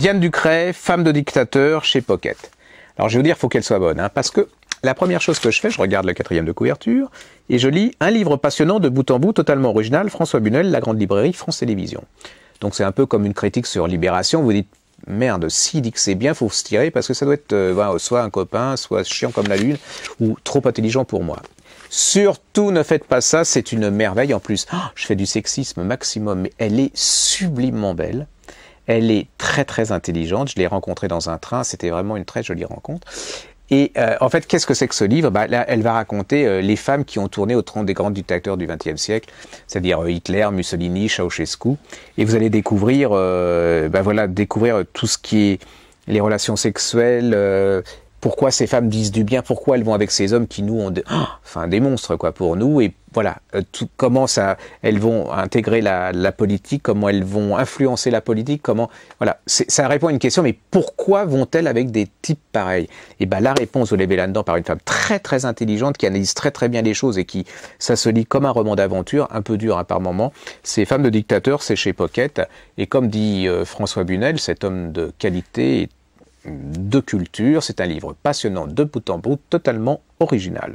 Diane Ducret, femme de dictateur chez Pocket. Alors je vais vous dire, il faut qu'elle soit bonne, hein, parce que la première chose que je fais, je regarde le quatrième de couverture et je lis un livre passionnant de bout en bout, totalement original, François Bunel, La Grande Librairie, France Télévisions. Donc c'est un peu comme une critique sur Libération. Vous dites merde, si dit que c'est bien, faut se tirer parce que ça doit être euh, soit un copain, soit chiant comme la lune ou trop intelligent pour moi. Surtout ne faites pas ça, c'est une merveille en plus. Oh, je fais du sexisme maximum, mais elle est sublimement belle. Elle est très très intelligente. Je l'ai rencontrée dans un train, c'était vraiment une très jolie rencontre. Et euh, en fait, qu'est-ce que c'est que ce livre bah, là, Elle va raconter euh, les femmes qui ont tourné au tronc des grands dictateurs du XXe siècle, c'est-à-dire euh, Hitler, Mussolini, Ceausescu. Et vous allez découvrir, bah, voilà, découvrir tout ce qui est les relations sexuelles, pourquoi ces femmes disent du bien, pourquoi elles vont avec ces hommes qui nous ont, oh, enfin des monstres quoi pour nous et voilà euh, comment ça, elles vont intégrer la, politique, comment elles vont influencer la politique, comment voilà ça répond à une question mais pourquoi vont-elles avec des types pareils Et ben la réponse vous l'avez là-dedans par une femme très très intelligente qui analyse très très bien les choses et qui ça se lit comme un roman d'aventure, un peu dur à hein, par moment. Ces femmes de dictateurs, c'est chez Pocket et comme dit euh, François Bunel, cet homme de qualité de culture. C'est un livre passionnant de bout en bout, totalement original.